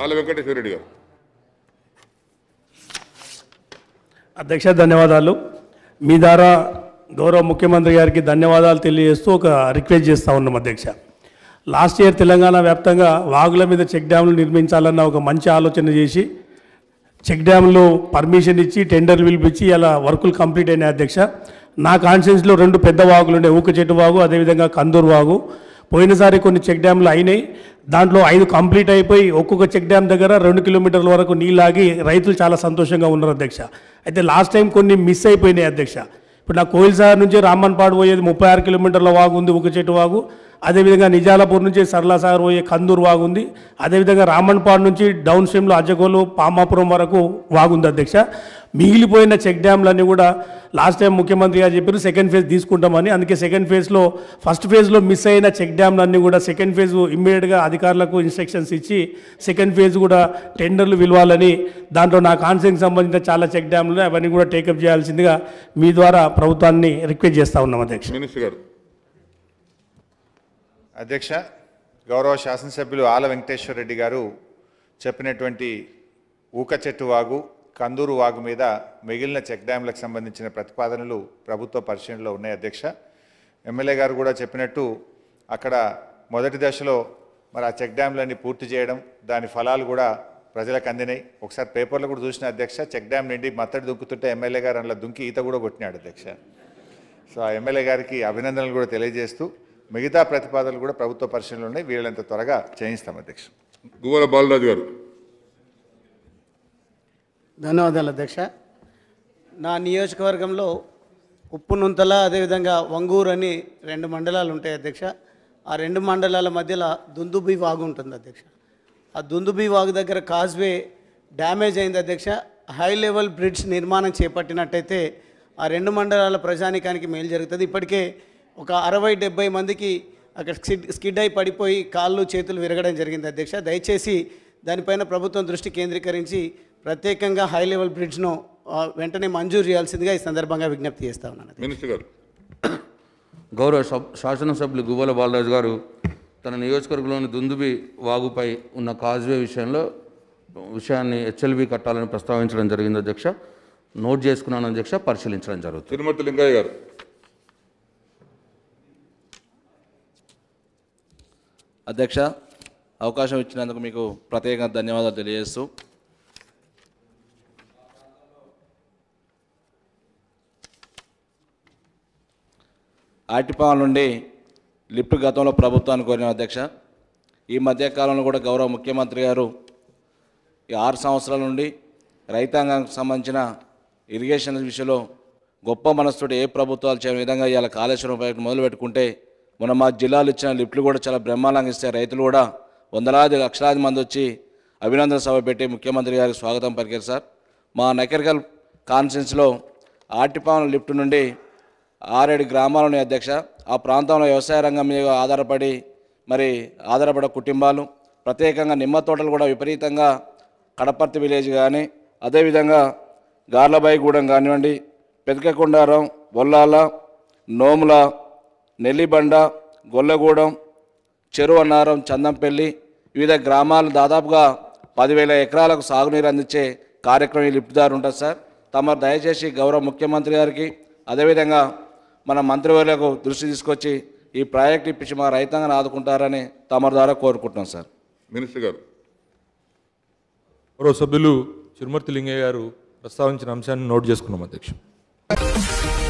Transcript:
ఆల వెంకటేశ్వరరెడ్డి గారు అధ్యక్ష ధన్యవాదాలు మీ ద్వారా గౌరవ ముఖ్యమంత్రి గారికి ధన్యవాదాలు తెలియజేస్తూ ఒక రిక్వెస్ట్ చేస్తూ ఉన్నాం అధ్యక్ష లాస్ట్ ఇయర్ తెలంగాణ వ్యాప్తంగా వాగుల మీద చెక్ డ్యామ్లు నిర్మించాలన్న ఒక మంచి ఆలోచన చేసి చెక్ డ్యామ్లో పర్మిషన్ ఇచ్చి టెండర్లు పిలిపించి అలా వర్కులు కంప్లీట్ అయినాయి అధ్యక్ష నా కాన్షియన్స్లో రెండు పెద్ద వాగులు ఉండే ఊక చెట్టు వాగు అదేవిధంగా కందూరు వాగు పోయినసారి కొన్ని చెక్ డ్యామ్లు అయినాయి దాంట్లో ఐదు కంప్లీట్ అయిపోయి ఒక్కొక్క చెక్ డ్యామ్ దగ్గర రెండు కిలోమీటర్ల వరకు నీళ్ళు ఆగి రైతులు చాలా సంతోషంగా ఉన్నారు అధ్యక్ష అయితే లాస్ట్ టైం కొన్ని మిస్ అయిపోయినాయి అధ్యక్ష ఇప్పుడు నా కోయిల్సార్ నుంచి రామన్పాడు పోయేది ముప్పై ఆరు కిలోమీటర్ల వాగు ఉంది ఒక చెట్టు వాగు అదేవిధంగా నిజాలపూర్ నుంచి సర్లాసాగర్ పోయే కందూరు వాగు ఉంది అదేవిధంగా రామన్పాడు నుంచి డౌన్ స్ట్రీమ్లో అజగోలు పామాపురం వరకు వాగుంది అధ్యక్ష మిగిలిపోయిన చెక్ డ్యామ్లన్నీ కూడా లాస్ట్ టైం ముఖ్యమంత్రి గారు చెప్పారు సెకండ్ ఫేజ్ తీసుకుంటామని అందుకే సెకండ్ ఫేజ్లో ఫస్ట్ ఫేజ్లో మిస్ అయిన చెక్ డ్యామ్లన్నీ కూడా సెకండ్ ఫేజ్ ఇమ్మీడియట్గా అధికారులకు ఇన్స్ట్రక్షన్స్ ఇచ్చి సెకండ్ ఫేజ్ కూడా టెండర్లు విలువాలని దాంట్లో నా కాన్సెంట్ సంబంధించిన చాలా చెక్ డ్యామ్లు అవన్నీ కూడా టేకప్ చేయాల్సిందిగా మీ ద్వారా ప్రభుత్వాన్ని రిక్వెస్ట్ చేస్తా ఉన్నాం అధ్యక్ష అధ్యక్ష గౌరవ శాసనసభ్యులు ఆల వెంకటేశ్వర రెడ్డి గారు చెప్పినటువంటి ఊక చెట్టు వాగు కందూరు వాగు మీద మిగిలిన చెక్ డ్యాంలకు సంబంధించిన ప్రతిపాదనలు ప్రభుత్వ పరిశీలనలో ఉన్నాయి అధ్యక్ష ఎమ్మెల్యే గారు కూడా చెప్పినట్టు అక్కడ మొదటి దశలో మరి ఆ చెక్ డ్యాంలన్నీ పూర్తి చేయడం దాని ఫలాలు కూడా ప్రజలకు అందినాయి ఒకసారి పేపర్లో కూడా చూసిన అధ్యక్ష చెక్ డ్యామ్ నుండి మత్తడి దుంకుతుంటే ఎమ్మెల్యే గారు అందులో దుంకి ఈత కూడా కొట్టినాడు అధ్యక్ష సో ఆ ఎమ్మెల్యే గారికి అభినందనలు కూడా తెలియజేస్తూ మిగతా ప్రతిపాదనలు కూడా ప్రభుత్వ పరిశీలనలు ఉన్నాయి వీళ్ళంత త్వరగా చేయిస్తాం అధ్యక్ష గువల బాలరాజు గారు ధన్యవాదాలు అధ్యక్ష నా నియోజకవర్గంలో ఉప్పునుంతల అదేవిధంగా వంగూరు అని రెండు మండలాలు ఉంటాయి అధ్యక్ష ఆ రెండు మండలాల మధ్యలో దుందుబి వాగు ఉంటుంది అధ్యక్ష ఆ దుందుబి వాగు దగ్గర కాజ్వే డ్యామేజ్ అయింది అధ్యక్ష హై లెవెల్ బ్రిడ్జ్ నిర్మాణం చేపట్టినట్టయితే ఆ రెండు మండలాల ప్రజానికానికి మేలు జరుగుతుంది ఇప్పటికే ఒక అరవై డెబ్బై మందికి అక్కడ స్కిడ్ స్కిడ్ అయి పడిపోయి కాళ్ళు చేతులు విరగడం జరిగింది అధ్యక్ష దయచేసి దానిపైన ప్రభుత్వం దృష్టి కేంద్రీకరించి ప్రత్యేకంగా హై లెవెల్ బ్రిడ్జ్ను వెంటనే మంజూరు చేయాల్సిందిగా ఈ సందర్భంగా విజ్ఞప్తి చేస్తా ఉన్నాను మినిస్టర్ గారు గౌరవ శాసనసభ్యులు గువ్వల బాలరాజు గారు తన నియోజకవర్గంలోని దుందుబి వాగుపై ఉన్న కాజ్వే విషయంలో విషయాన్ని హెచ్ఎల్వి కట్టాలని ప్రస్తావించడం జరిగింది అధ్యక్ష నోట్ చేసుకున్నాను అధ్యక్ష పరిశీలించడం జరుగుతుంది తిరుమతి లింగయ్య గారు అధ్యక్ష అవకాశం ఇచ్చినందుకు మీకు ప్రత్యేకంగా ధన్యవాదాలు తెలియజేస్తూ ఆటిపాల నుండి లిఫ్ట్ గతంలో ప్రభుత్వాన్ని కోరిన అధ్యక్ష ఈ మధ్యకాలంలో కూడా గౌరవ ముఖ్యమంత్రి గారు ఈ ఆరు సంవత్సరాల నుండి రైతాంగానికి సంబంధించిన ఇరిగేషన్ విషయంలో గొప్ప మనసుతో ఏ ప్రభుత్వాలు చేయని విధంగా ఇలా కాళేశ్వరం ప్రాజెక్టు మొదలు పెట్టుకుంటే మా జిల్లాలు ఇచ్చిన లిఫ్ట్లు కూడా చాలా బ్రహ్మాండంగా ఇస్తాయి రైతులు కూడా వందలాది లక్షలాది మంది వచ్చి అభినందన సభ పెట్టి ముఖ్యమంత్రి గారికి స్వాగతం పలికారు సార్ మా నకరికల్ కాన్ఫరెన్స్లో ఆర్టిపాలెం లిఫ్ట్ నుండి ఆరేడు గ్రామాలను అధ్యక్ష ఆ ప్రాంతంలో వ్యవసాయ రంగం మీద ఆధారపడి మరి ఆధారపడ కుటుంబాలు ప్రత్యేకంగా నిమ్మ తోటలు కూడా విపరీతంగా కడపర్తి విలేజ్ కానీ అదేవిధంగా గార్లబాయిగూడెం కానివ్వండి పెదకకొండారం బొల్లాల నోముల నెల్లిబండ గొల్లగూడెం చెరువన్నారం చందంపల్లి వివిధ గ్రామాలు దాదాపుగా పదివేల ఎకరాలకు సాగునీరు అందించే కార్యక్రమం లిప్టిదారు ఉంటుంది సార్ తమ దయచేసి గౌరవ ముఖ్యమంత్రి గారికి అదేవిధంగా మన మంత్రివర్యులకు దృష్టి తీసుకొచ్చి ఈ ప్రాజెక్ట్ ఇప్పించి మా రైతాంగాన్ని ఆదుకుంటారని తమరి ద్వారా కోరుకుంటున్నాం సార్ మినిస్టర్ గారు మరో సభ్యులు చిరుమర్తి లింగయ్య గారు ప్రస్తావించిన అంశాన్ని నోట్ చేసుకున్నాం అధ్యక్షుడు